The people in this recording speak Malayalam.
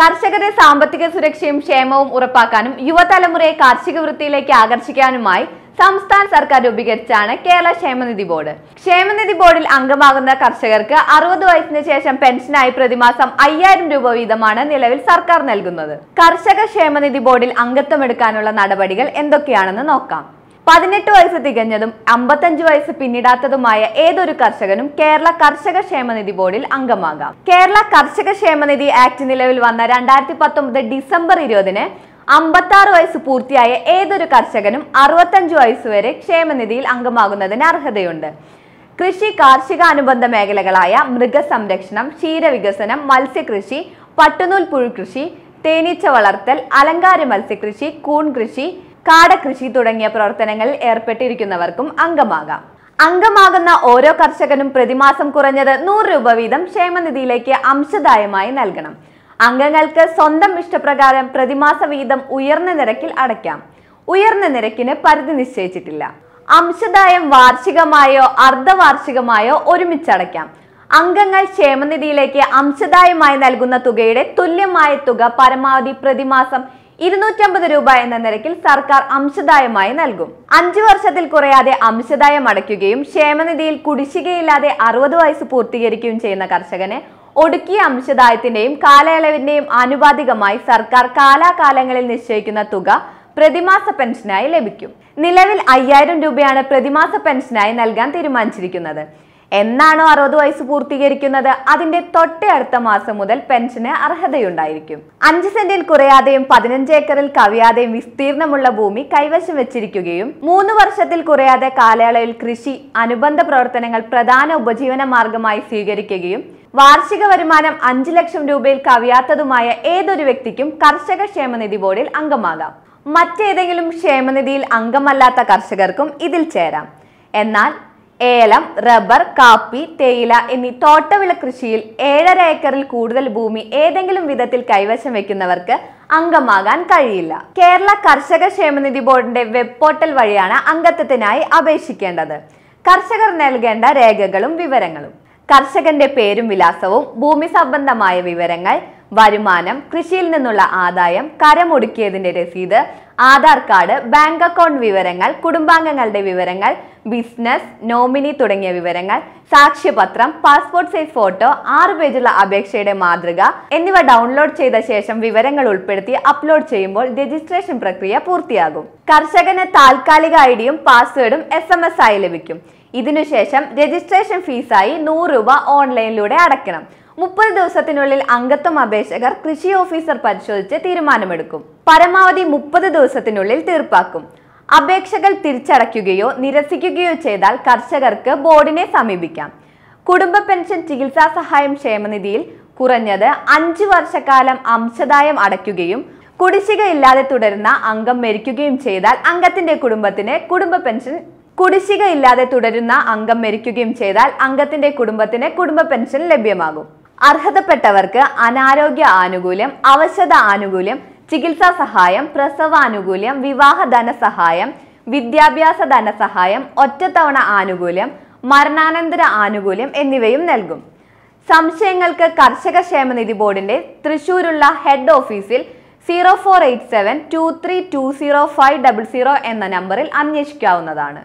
കർഷകരെ സാമ്പത്തിക സുരക്ഷയും ക്ഷേമവും ഉറപ്പാക്കാനും യുവതലമുറയെ കാർഷിക വൃത്തിയിലേക്ക് ആകർഷിക്കാനുമായി സംസ്ഥാന സർക്കാർ രൂപീകരിച്ചാണ് കേരള ക്ഷേമനിധി ബോർഡ് ക്ഷേമനിധി ബോർഡിൽ അംഗമാകുന്ന കർഷകർക്ക് അറുപത് വയസ്സിന് ശേഷം പെൻഷനായി പ്രതിമാസം അയ്യായിരം രൂപ വീതമാണ് നിലവിൽ സർക്കാർ നൽകുന്നത് കർഷക ക്ഷേമനിധി ബോർഡിൽ അംഗത്വമെടുക്കാനുള്ള നടപടികൾ എന്തൊക്കെയാണെന്ന് നോക്കാം പതിനെട്ട് വയസ്സ് തികഞ്ഞതും അമ്പത്തഞ്ച് വയസ്സ് പിന്നിടാത്തതുമായ ഏതൊരു കർഷകനും കേരള കർഷക ക്ഷേമനിധി ബോർഡിൽ അംഗമാകാം കേരള കർഷക ക്ഷേമനിധി ആക്ട് നിലവിൽ വന്ന രണ്ടായിരത്തി പത്തൊമ്പത് ഡിസംബർ ഇരുപതിന് ആറ് വയസ്സ് പൂർത്തിയായ ഏതൊരു കർഷകനും അറുപത്തഞ്ച് വയസ്സ് വരെ ക്ഷേമനിധിയിൽ അംഗമാകുന്നതിന് അർഹതയുണ്ട് കൃഷി കാർഷിക അനുബന്ധ മേഖലകളായ മൃഗസംരക്ഷണം ക്ഷീരവികസനം മത്സ്യകൃഷി പട്ടുനൂൽ പുഴുകൃഷി തേനീച്ച വളർത്തൽ അലങ്കാര മത്സ്യകൃഷി കൂൺ കൃഷി കാടകൃഷി തുടങ്ങിയ പ്രവർത്തനങ്ങളിൽ ഏർപ്പെട്ടിരിക്കുന്നവർക്കും അംഗമാകാം അംഗമാകുന്ന ഓരോ കർഷകനും പ്രതിമാസം കുറഞ്ഞത് നൂറ് രൂപ വീതം ക്ഷേമനിധിയിലേക്ക് അംശദായമായി നൽകണം അംഗങ്ങൾക്ക് സ്വന്തം ഇഷ്ടപ്രകാരം പ്രതിമാസ വീതം ഉയർന്ന നിരക്കിൽ അടയ്ക്കാം ഉയർന്ന നിരക്കിന് പരിധി നിശ്ചയിച്ചിട്ടില്ല അംശദായം വാർഷികമായോ അർദ്ധവാർഷികമായോ ഒരുമിച്ചടയ്ക്കാം അംഗങ്ങൾ ക്ഷേമനിധിയിലേക്ക് അംശദായമായി നൽകുന്ന തുകയുടെ തുല്യമായ തുക പരമാവധി പ്രതിമാസം ഇരുന്നൂറ്റമ്പത് രൂപ എന്ന നിരക്കിൽ സർക്കാർ അംശദായമായി നൽകും അഞ്ചു വർഷത്തിൽ കുറയാതെ അംശദായം അടയ്ക്കുകയും ക്ഷേമനിധിയിൽ കുടിശ്ശികയില്ലാതെ അറുപത് വയസ്സ് പൂർത്തീകരിക്കുകയും ചെയ്യുന്ന കർഷകന് ഒടുക്കിയ അംശദായത്തിന്റെയും കാലയളവിന്റെയും ആനുപാതികമായി സർക്കാർ കാലാകാലങ്ങളിൽ നിശ്ചയിക്കുന്ന തുക പ്രതിമാസ പെൻഷനായി ലഭിക്കും നിലവിൽ അയ്യായിരം രൂപയാണ് പ്രതിമാസ പെൻഷനായി നൽകാൻ തീരുമാനിച്ചിരിക്കുന്നത് എന്നാണോ അറുപത് വയസ്സ് പൂർത്തീകരിക്കുന്നത് അതിന്റെ തൊട്ടേ അടുത്ത മാസം മുതൽ പെൻഷന് അർഹതയുണ്ടായിരിക്കും അഞ്ച് സെന്റിൽ കുറയാതെയും പതിനഞ്ച് ഏക്കറിൽ കവിയാതെയും വിസ്തീർണമുള്ള ഭൂമി കൈവശം വെച്ചിരിക്കുകയും മൂന്ന് വർഷത്തിൽ കുറയാതെ കാലയളവിൽ കൃഷി അനുബന്ധ പ്രവർത്തനങ്ങൾ പ്രധാന ഉപജീവന മാർഗമായി സ്വീകരിക്കുകയും വാർഷിക വരുമാനം അഞ്ച് ലക്ഷം രൂപയിൽ കവിയാത്തതുമായ ഏതൊരു വ്യക്തിക്കും കർഷക ക്ഷേമനിധി ബോർഡിൽ അംഗമാകാം മറ്റേതെങ്കിലും ക്ഷേമനിധിയിൽ അംഗമല്ലാത്ത കർഷകർക്കും ഇതിൽ ചേരാം എന്നാൽ ഏലം റബ്ബർ കാപ്പി തേയില എന്നീ തോട്ടവിള കൃഷിയിൽ ഏഴര ഏക്കറിൽ കൂടുതൽ ഭൂമി ഏതെങ്കിലും വിധത്തിൽ കൈവശം വെക്കുന്നവർക്ക് അംഗമാകാൻ കഴിയില്ല കേരള കർഷക ക്ഷേമനിധി ബോർഡിന്റെ വെബ് പോർട്ടൽ വഴിയാണ് അംഗത്വത്തിനായി അപേക്ഷിക്കേണ്ടത് കർഷകർ നൽകേണ്ട രേഖകളും വിവരങ്ങളും കർഷകന്റെ പേരും വിലാസവും ഭൂമി സംബന്ധമായ വിവരങ്ങൾ വരുമാനം കൃഷിയിൽ നിന്നുള്ള ആദായം കരമൊടുക്കിയതിന്റെ രസീത് ആധാർ കാർഡ് ബാങ്ക് അക്കൗണ്ട് വിവരങ്ങൾ കുടുംബാംഗങ്ങളുടെ വിവരങ്ങൾ ബിസിനസ് നോമിനി തുടങ്ങിയ വിവരങ്ങൾ സാക്ഷ്യപത്രം പാസ്പോർട്ട് സൈസ് ഫോട്ടോ ആറ് പേജുള്ള അപേക്ഷയുടെ മാതൃക എന്നിവ ഡൗൺലോഡ് ചെയ്ത ശേഷം വിവരങ്ങൾ ഉൾപ്പെടുത്തി അപ്ലോഡ് ചെയ്യുമ്പോൾ രജിസ്ട്രേഷൻ പ്രക്രിയ പൂർത്തിയാകും കർഷകന് താൽക്കാലിക ഐ ഡിയും പാസ്വേഡും എസ് എം എസ് ആയി ലഭിക്കും ഇതിനുശേഷം രജിസ്ട്രേഷൻ ഫീസായി നൂറ് രൂപ ഓൺലൈനിലൂടെ അടയ്ക്കണം മുപ്പത് ദിവസത്തിനുള്ളിൽ അംഗത്വം അപേക്ഷകർ കൃഷി ഓഫീസർ പരിശോധിച്ച് തീരുമാനമെടുക്കും പരമാവധി മുപ്പത് ദിവസത്തിനുള്ളിൽ തീർപ്പാക്കും അപേക്ഷകൾ തിരിച്ചടയ്ക്കുകയോ നിരസിക്കുകയോ ചെയ്താൽ കർഷകർക്ക് ബോർഡിനെ സമീപിക്കാം കുടുംബ പെൻഷൻ ചികിത്സാ സഹായം ക്ഷേമനിധിയിൽ കുറഞ്ഞത് അഞ്ചു വർഷക്കാലം അംശദായം അടയ്ക്കുകയും കുടിശ്ശിക ഇല്ലാതെ തുടരുന്ന അംഗം മരിക്കുകയും ചെയ്താൽ അംഗത്തിന്റെ കുടുംബത്തിന് കുടുംബ പെൻഷൻ കുടിശ്ശിക ഇല്ലാതെ തുടരുന്ന അംഗം മരിക്കുകയും ചെയ്താൽ അംഗത്തിന്റെ കുടുംബത്തിന് കുടുംബ പെൻഷൻ ലഭ്യമാകും അർഹതപ്പെട്ടവർക്ക് അനാരോഗ്യ ആനുകൂല്യം അവശത ആനുകൂല്യം ചികിത്സാ സഹായം പ്രസവാനുകൂല്യം വിവാഹ ധനസഹായം വിദ്യാഭ്യാസ ധനസഹായം ഒറ്റത്തവണ ആനുകൂല്യം മരണാനന്തര ആനുകൂല്യം എന്നിവയും നൽകും സംശയങ്ങൾക്ക് കർഷക ക്ഷേമനിധി ബോർഡിന്റെ തൃശൂരുള്ള ഹെഡ് ഓഫീസിൽ zero four eight seven two three two zero five double zero എന്ന നമ്പറിൽ അന്വേഷിക്കാവുന്നതാണ്